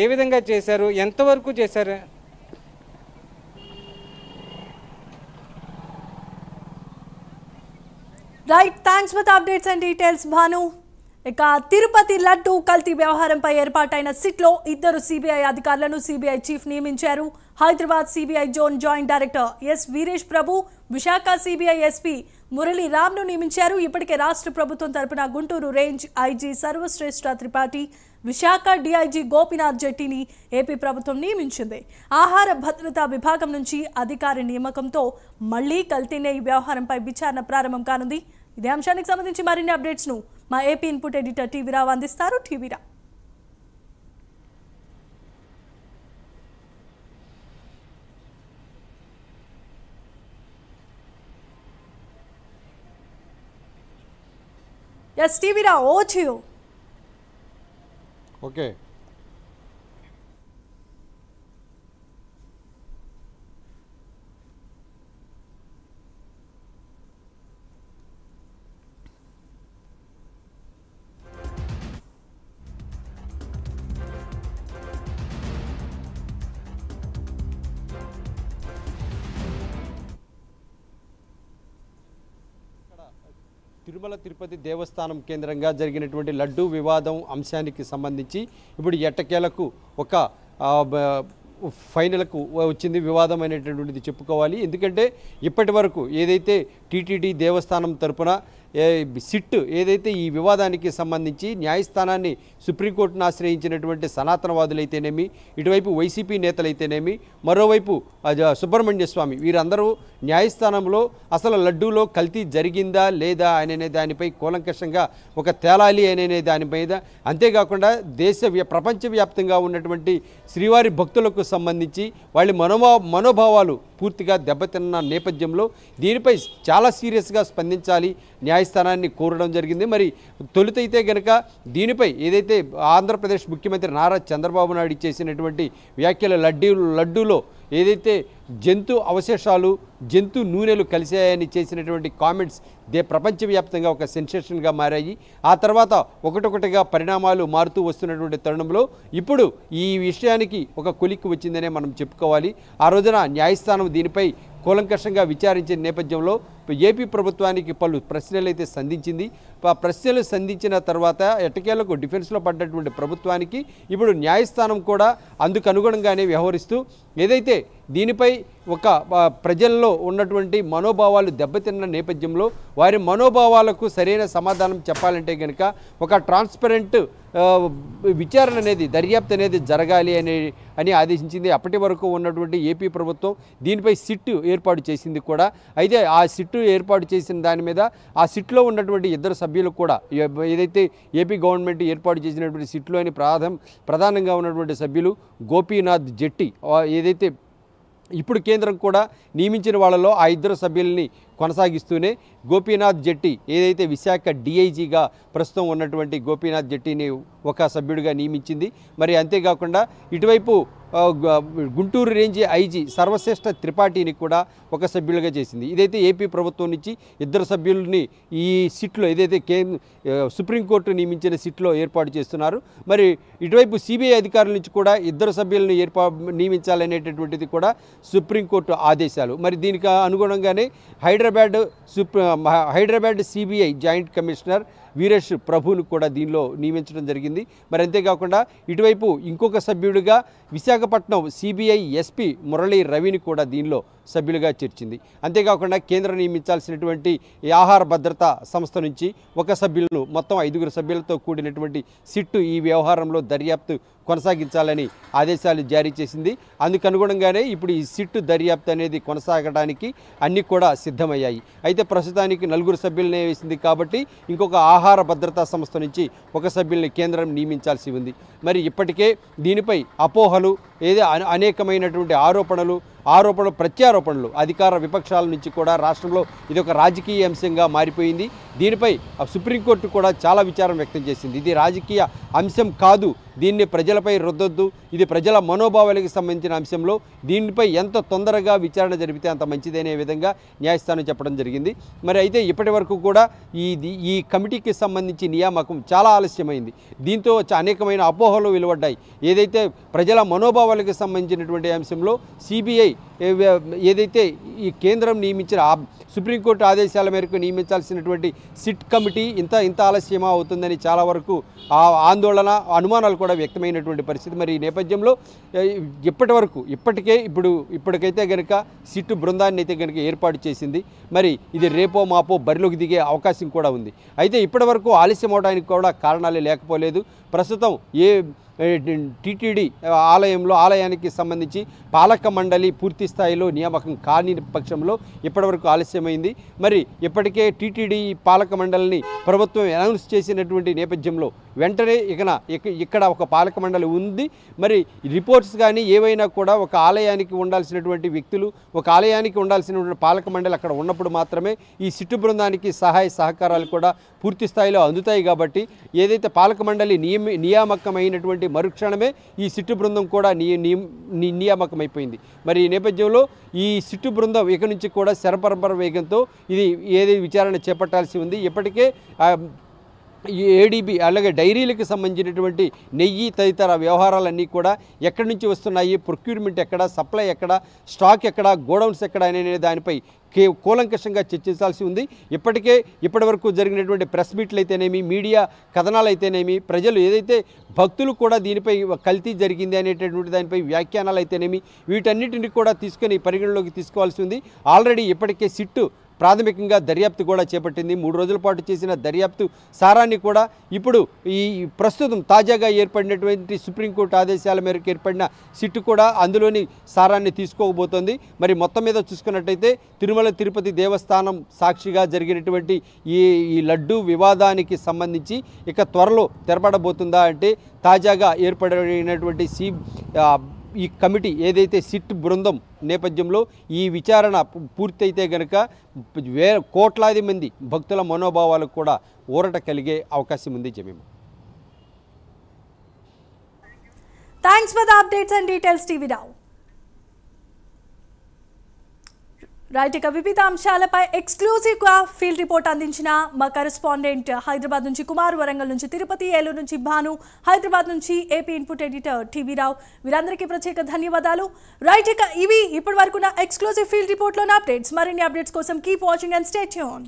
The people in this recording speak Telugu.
ఏ విధంగా చేశారు ఎంతవరకు చేశారు right thanks for updates and details Bhanu ఇక తిరుపతి లడ్డు కల్తీ వ్యవహారంపై ఏర్పాటైన సిట్లో ఇద్దరు సిబిఐ అధికారులను సిబిఐ చీఫ్ నియమించారు Hyderabad CBI zone joint director S Veeresh Prabhu Visakha CBI SP Murali రామ్ను నియమించారు ఇప్పటికే రాష్ట్ర ప్రభుత్వం తరపున Guntur range IG Sarvashreshtha Tripathi Visakha DIG Gopinath జెట్టిని ఏపీ ప్రభుత్వం నియమించింది ఆహార భద్రతా విభాగం నుంచి అధికారి నియామకంతో మళ్లీ కల్తీనే ఈ వ్యవహారంపై విచారణ ప్రారంభం కానుంది ఇదే అంశానికి సంబంధించి మరిన్ని అప్డేట్స్ను మా ఏపీ ఇన్పుట్ ఎడిటర్ టీవీరావు అందిస్తారు టీవీరా ఎస్ టీవీరా ఓ Okay. తిరుమల తిరుపతి దేవస్థానం కేంద్రంగా జరిగినటువంటి లడ్డు వివాదం అంశానికి సంబంధించి ఇప్పుడు ఎట్టకేలకు ఒక ఫైనల్కు వచ్చింది వివాదమైనటువంటిది చెప్పుకోవాలి ఎందుకంటే ఇప్పటి వరకు ఏదైతే టీటీడీ దేవస్థానం తరపున సిట్ ఏదైతే ఈ వివాదానికి సంబంధించి న్యాయస్థానాన్ని సుప్రీంకోర్టును ఆశ్రయించినటువంటి సనాతనవాదులైతేనేమి ఇటువైపు వైసీపీ నేతలైతేనేమి మరోవైపు సుబ్రహ్మణ్య స్వామి వీరందరూ న్యాయస్థానంలో అసలు లడ్డూలో కల్తీ జరిగిందా లేదా అనే దానిపై కూలంకషంగా ఒక తేలాలి అనే దానిపైన అంతేకాకుండా దేశ ప్రపంచవ్యాప్తంగా ఉన్నటువంటి శ్రీవారి భక్తులకు సంబంధించి వాళ్ళ మనోభా మనోభావాలు పూర్తిగా దెబ్బతిన్న నేపథ్యంలో దీనిపై చాలా సీరియస్గా స్పందించాలి న్యాయ న్యాయస్థానాన్ని కోరడం జరిగింది మరి అయితే గనక దీనిపై ఏదైతే ఆంధ్రప్రదేశ్ ముఖ్యమంత్రి నారా చంద్రబాబు నాయుడు చేసినటువంటి వ్యాఖ్యల లడ్డూ లడ్డూలో ఏదైతే జంతు అవశేషాలు జంతు నూనెలు కలిశాయని చేసినటువంటి కామెంట్స్ దే ప్రపంచవ్యాప్తంగా ఒక సెన్సేషన్గా మారాయి ఆ తర్వాత ఒకటొకటిగా పరిణామాలు మారుతూ వస్తున్నటువంటి తరుణంలో ఇప్పుడు ఈ విషయానికి ఒక కొలిక్కి వచ్చిందనే మనం చెప్పుకోవాలి ఆ రోజున న్యాయస్థానం దీనిపై కూలంకషంగా విచారించిన నేపథ్యంలో ఏపీ ప్రభుత్వానికి పలు ప్రశ్నలు అయితే సంధించింది ఆ ప్రశ్నలు సంధించిన తర్వాత ఎట్టకేలకు డిఫెన్స్లో పడ్డటువంటి ప్రభుత్వానికి ఇప్పుడు న్యాయస్థానం కూడా అందుకు అనుగుణంగానే వ్యవహరిస్తూ ఏదైతే దీనిపై ఒక ప్రజల్లో ఉన్నటువంటి మనోభావాలు దెబ్బతిన్న నేపథ్యంలో వారి మనోభావాలకు సరైన సమాధానం చెప్పాలంటే కనుక ఒక ట్రాన్స్పరెంట్ విచారణ అనేది దర్యాప్తు అనేది జరగాలి అనే అని ఆదేశించింది అప్పటి వరకు ఉన్నటువంటి ఏపీ ప్రభుత్వం దీనిపై సిట్టు ఏర్పాటు చేసింది కూడా అయితే ఆ సిట్టు ఏర్పాటు చేసిన దాని మీద ఆ సిట్లో ఉన్నటువంటి ఇద్దరు సభ్యులకు కూడా ఏదైతే ఏపీ గవర్నమెంట్ ఏర్పాటు చేసినటువంటి సిట్లోని ప్రాధం ప్రధానంగా ఉన్నటువంటి సభ్యులు గోపీనాథ్ జెట్టి ఏదైతే ఇప్పుడు కేంద్రం కూడా నియమించిన వాళ్ళలో ఆ ఇద్దరు సభ్యుల్ని కొనసాగిస్తూనే గోపీనాథ్ జెట్టి ఏదైతే విశాఖ డీఐజీగా ప్రస్తుతం ఉన్నటువంటి గోపీనాథ్ జెట్టిని ఒక సభ్యుడిగా నియమించింది మరి అంతేకాకుండా ఇటువైపు గుంటూరు రేంజ్ ఐజీ సర్వశ్రేష్ఠ త్రిపాఠిని కూడా ఒక సభ్యులుగా చేసింది ఇదైతే ఏపీ ప్రభుత్వం నుంచి ఇద్దరు సభ్యుల్ని ఈ సిట్లో ఏదైతే కేంద్ర సుప్రీంకోర్టు నియమించిన సిట్లో ఏర్పాటు చేస్తున్నారు మరి ఇటువైపు సిబిఐ అధికారుల నుంచి కూడా ఇద్దరు సభ్యులను ఏర్పా నియమించాలనేటటువంటిది కూడా సుప్రీంకోర్టు ఆదేశాలు మరి దీనికి అనుగుణంగానే Hyderabad Hyderabad CBI joint commissioner Veeresh ప్రభుని కూడా దీనిలో నియమించడం జరిగింది మరి అంతేకాకుండా ఇటువైపు ఇంకొక సభ్యుడిగా విశాఖ విశాఖపట్నం సిబిఐ ఎస్పీ మురళీ రవిని కూడా దీనిలో సభ్యులుగా చేర్చింది అంతేకాకుండా కేంద్రం నియమించాల్సినటువంటి ఆహార భద్రత సంస్థ నుంచి ఒక సభ్యులను మొత్తం ఐదుగురు సభ్యులతో కూడినటువంటి సిట్టు ఈ వ్యవహారంలో దర్యాప్తు కొనసాగించాలని ఆదేశాలు జారీ చేసింది అందుకనుగుణంగానే ఇప్పుడు ఈ సిట్టు దర్యాప్తు అనేది కొనసాగడానికి అన్నీ కూడా సిద్ధమయ్యాయి అయితే ప్రస్తుతానికి నలుగురు సభ్యులనే వేసింది కాబట్టి ఇంకొక ఆహార భద్రతా సంస్థ నుంచి ఒక సభ్యుల్ని కేంద్రం నియమించాల్సి ఉంది మరి ఇప్పటికే దీనిపై అపోహలు ఏది అనేకమైనటువంటి ఆరోపణలు ఆరోపణలు ప్రత్యారోపణలు అధికార విపక్షాల నుంచి కూడా రాష్ట్రంలో ఇది ఒక రాజకీయ అంశంగా మారిపోయింది దీనిపై సుప్రీంకోర్టు కూడా చాలా విచారం వ్యక్తం చేసింది ఇది రాజకీయ అంశం కాదు దీన్ని ప్రజలపై రుద్దొద్దు ఇది ప్రజల మనోభావాలకు సంబంధించిన అంశంలో దీనిపై ఎంత తొందరగా విచారణ జరిపితే అంత మంచిదనే విధంగా న్యాయస్థానం చెప్పడం జరిగింది మరి అయితే ఇప్పటి వరకు కూడా ఈ ఈ కమిటీకి సంబంధించి నియామకం చాలా ఆలస్యమైంది దీంతో అనేకమైన అపోహలు వెలువడ్డాయి ఏదైతే ప్రజల మనోభావాలకు సంబంధించినటువంటి అంశంలో సిబిఐ ఏదైతే ఈ కేంద్రం నియమించిన సుప్రీంకోర్టు ఆదేశాల మేరకు నియమించాల్సినటువంటి సిట్ కమిటీ ఇంత ఇంత ఆలస్యమా అవుతుందని చాలా వరకు ఆ ఆందోళన అనుమానాలు కూడా వ్యక్తమైనటువంటి పరిస్థితి మరి ఈ నేపథ్యంలో ఇప్పటి వరకు ఇప్పటికే ఇప్పుడు ఇప్పటికైతే గనుక సిట్ బృందాన్ని అయితే కనుక ఏర్పాటు చేసింది మరి ఇది రేపో మాపో బరిలోకి దిగే అవకాశం కూడా ఉంది అయితే ఇప్పటి వరకు ఆలస్యం అవడానికి కూడా కారణాలు లేకపోలేదు ప్రస్తుతం ఏ టీటీడీ ఆలయంలో ఆలయానికి సంబంధించి పాలక మండలి పూర్తి స్థాయిలో నియామకం కాని పక్షంలో ఇప్పటివరకు ఆలస్యమైంది మరి ఇప్పటికే టీటీడీ పాలక మండలిని ప్రభుత్వం అనౌన్స్ చేసినటువంటి నేపథ్యంలో వెంటనే ఇకన ఇక్కడ ఒక పాలక మండలి ఉంది మరి రిపోర్ట్స్ కానీ ఏవైనా కూడా ఒక ఆలయానికి ఉండాల్సినటువంటి వ్యక్తులు ఒక ఆలయానికి ఉండాల్సినటువంటి పాలక మండలి అక్కడ ఉన్నప్పుడు మాత్రమే ఈ సిట్టు బృందానికి సహాయ సహకారాలు కూడా పూర్తి స్థాయిలో అందుతాయి కాబట్టి ఏదైతే పాలక మండలి నియమి నియామకమైనటువంటి మరుక్షణమే ఈ సిట్టు బృందం కూడా నియామకమైపోయింది మరి ఈ నేపథ్యంలో ఈ సిట్టు బృందం ఇక నుంచి కూడా శరపరంపర వేగంతో ఇది ఏది విచారణ చేపట్టాల్సి ఉంది ఇప్పటికే ఈ ఏడిబి అలాగే డైరీలకు సంబంధించినటువంటి నెయ్యి తదితర వ్యవహారాలన్నీ కూడా ఎక్కడి నుంచి వస్తున్నాయి ప్రొక్యూర్మెంట్ ఎక్కడ సప్లై ఎక్కడ స్టాక్ ఎక్కడ గోడౌన్స్ ఎక్కడ అనే దానిపై కే కూలంకషంగా చర్చించాల్సి ఉంది ఇప్పటికే ఇప్పటివరకు జరిగినటువంటి ప్రెస్ మీట్లు అయితేనేమి మీడియా కథనాలు అయితేనేమి ప్రజలు ఏదైతే భక్తులు కూడా దీనిపై కల్తీ జరిగింది అనేటటువంటి దానిపై వ్యాఖ్యానాలు అయితేనేమి వీటన్నిటిని కూడా తీసుకొని పరిగణలోకి తీసుకోవాల్సి ఉంది ఆల్రెడీ ఇప్పటికే సిట్టు ప్రాథమికంగా దర్యాప్తు కూడా చేపట్టింది మూడు రోజుల పాటు చేసిన దర్యాప్తు సారాన్ని కూడా ఇప్పుడు ఈ ప్రస్తుతం తాజాగా ఏర్పడినటువంటి సుప్రీంకోర్టు ఆదేశాల మేరకు ఏర్పడిన సిట్టు కూడా అందులోని సారాన్ని తీసుకోబోతోంది మరి మొత్తం మీద చూసుకున్నట్టయితే తిరుమల తిరుపతి దేవస్థానం సాక్షిగా జరిగినటువంటి ఈ ఈ లడ్డు వివాదానికి సంబంధించి ఇక త్వరలో తెరపడబోతుందా అంటే తాజాగా ఏర్పడినటువంటి సి ఈ కమిటీ ఏదైతే సిట్ బృందం నేపథ్యంలో ఈ విచారణ పూర్తయితే గనక వే కోట్లాది మంది భక్తుల మనోభావాలకు కూడా ఊరట కలిగే అవకాశం ఉంది Jemima thanks for the updates and details TV Rao right ఇక వివిధ అంశాలపై ఎక్స్క్లూజివ్ గా ఫీల్డ్ రిపోర్ట్ అందించిన మా కరెస్పాండెంట్ హైదరాబాద్ నుంచి కుమార్ వరంగల్ నుంచి తిరుపతి ఏలూరు నుంచి భాను హైదరాబాద్ నుంచి AP input editor TV Rao వీరందరికీ ప్రత్యేక ధన్యవాదాలు రైట్ ఇక ఇవి ఇప్పటి వరకు ఎక్స్క్లూజివ్ ఫీల్డ్ రిపోర్ట్లోని అప్డేట్స్ మరిన్ని అప్డేట్స్ కోసం keep watching and stay tune